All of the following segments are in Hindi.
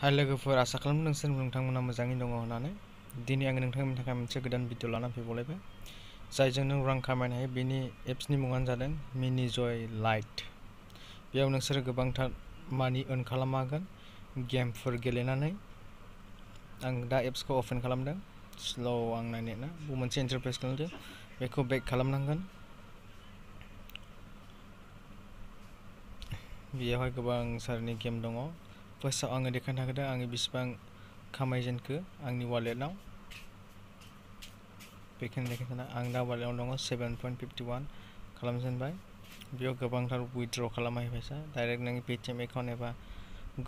हाई लोगोफोर आशा खालामो नोंसोर नोंथांमोना मोजाङै दङ होननानै दिनै आङो नोंथांमोननि थाखाय मोनसे गोदान भिडिअ लानानै फैबावलायबाय जायजों नों रां खामायनो हायो बेनि एप्सनि मुङानो जादों मिनि जय लाइट बेयाव नोंसोरो गोबांथार मानि अर्न खालामनो हागोन गेमफोर गेलेनानै आं दा एप्सखौ अपेन खालामदों स्ल' आं नायनाया मोनसे बेक खालामनांगोन बेयावहाय गेम दङ फार्स्टआव आङो देखायनो थांदों आङो बेसेबां खामायजेनखो आंनि वालेटाव बेखौनो देखायखाना आं दा वालेटाव दङ सेभेन पइन्ट फिफ्टि वान खालामजेनबाय बेयाव गोबांथार उइड्र' खालामनो फैसा डाइरेक्ट नोंनि पेटिएम एकाउन्ट एबा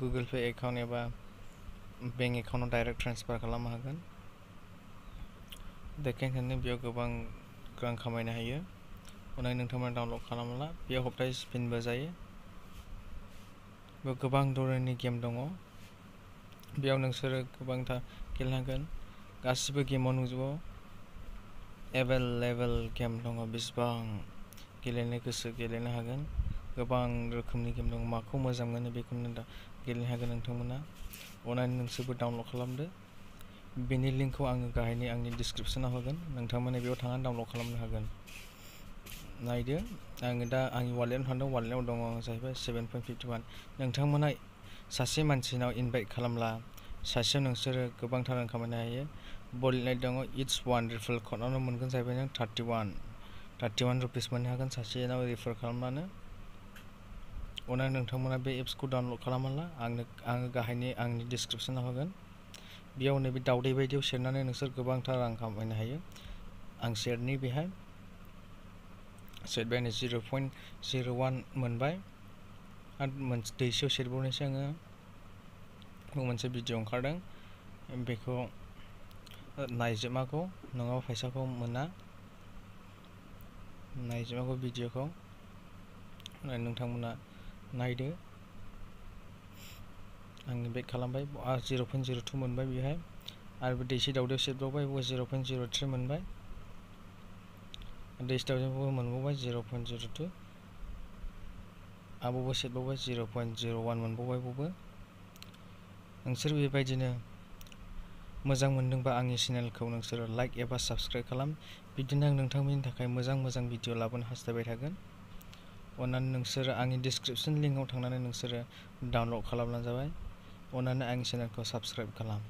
गुगोल पे एकाउन्ट एबा बेंक एकाउन्टाव डाइरेक्ट ट्रेन्सफार खालामनो हागोन देखायखांनानै बेयाव गोबां रां खामायनो हायो उनाव नोंथांमोना डाउनल'ड खालामला बेयाव हप्तासे स्पिनबो जायो बेयाव गोबां धरननि गेम दङ बेयाव नोंसोरो गोबांथार गेलेनो गासिबो गेमाव नुजोबो एभेलेबेल गेम दङ बेसेबां गेलेनो गोसो गेलेनो हागोन गोबां रोखोमनि गेम दङ माखौ मोजां मोनो बेखौनो दा गेलेनो हागोन नोंथांमोना अननानै नोंसोरबो डाउनल'ड खालामदो बेनि लिंकखौ आङो गाहायनि आंनि डिसक्रिपसनाव होगोन नोंथांमोना बेयाव थांनानै डाउनल'ड खालामनो हागोन नायदो आङो दा आंनि वालेटाव थांदों वालेटाव दङ जाहैबाय सेभेन पइन्ट फिफ्टि वान नोंथांमोना सासे मानसिनाव इनभाइट खालामब्ला सासेयाव नोंसोरो गोबांथार रां खामायनो हायो बलिनाइट दङ इट्स वान रिफार खनावनो मोनगोन जाहैबाय नों thirty one thirty one rupees मोननो हागोन सासेनाव रिफार खालामनानै उनाव नोंथांमोना बे एप्सखौ डाउनल'ड खालामना आंनो आङो गाहायनि आंनि डिसक्रिपसनाव होगोन बेयाव नैबे दावदै बायदियाव सेरनानै नोंसोर गोबांथार रां खामायनो हायो आं सेरनि बेहाय सेट बायनाय जिर' पइन्ट जिर' वान मोनबाय आरो दैसेयाव सेरबावनोसै आङो मोनसे भिडिअ ओंखारदों बेखौ नायजोबाखौ नङाबा फैसाखौ मोना नायजोबाखौ भिडिअखौ नोंथांमोना नायदो आङो बेक खालामबाय जिर' पइन्ट जिर' टु मोनबाय बेहाय आरो दैसे दावदैयाव सेरबावबाय जिर' पइन्ट जिर' थ्रि मोनबाय रेजिस्टारजोंबो मोनबावबाय जिर' पइन्ट जिर' टु आबावबो सेटबावबाय जिर' पइन्ट जिर' वान मोनबावबाय बावबो नोंसोर बेबायदिनो मोजां मोनदोंबा आंनि चेनेलखौ नोंसोरो लाइक एबा साबस्क्राइब खालाम बिदिनो आं नोंथांमोननि थाखाय मोजां मोजां भिडिअ लाबोनो हास्थायबाय थागोन अन्नानै नोंसोरो आंनि डिसक्रिपसन लिंकआव थांनानै नोंसोरो डाउनल'ड खालामब्लानो जाबाय अन्नानै आंनि चेनेलखौ साबस्क्राइब खालाम